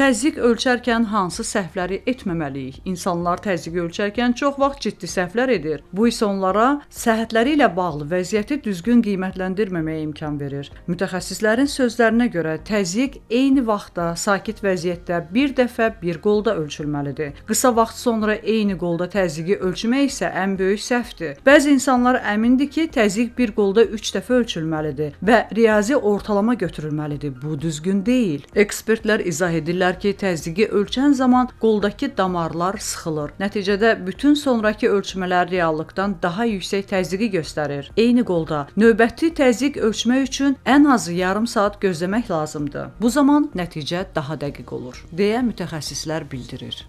Təzyiq ölçərkən hansı səhvləri etməməliyik? İnsanlar təzyiq ölçərkən çox vaxt ciddi səhvlər edir. Bu isə onlara səhhətləri ilə bağlı vəziyyəti düzgün qiymətləndirməməyə imkan verir. Mütəxəssislərin sözlərinə görə təzyiq eyni vaxtda sakit vəziyyətdə bir dəfə bir qolda ölçülməlidir. Qısa vaxt sonra eyni qolda təzyiqi ölçmək isə ən böyük səhvdir. Bəzi insanlar əmindir ki, təzyiq bir qolda 3 dəfə ölçülməlidir və riyazi ortalama götürülməlidir. Bu düzgün deyil. Ekspertlər izah edirlər bilər ki, təzyiqi ölçən zaman qoldakı damarlar sıxılır. Nəticədə bütün sonrakı ölçmələr reallıqdan daha yüksək təzyiqi göstərir. Eyni qolda növbəti təzyiq ölçmək üçün ən azı yarım saat gözləmək lazımdır. Bu zaman nəticə daha dəqiq olur, deyə mütəxəssislər bildirir.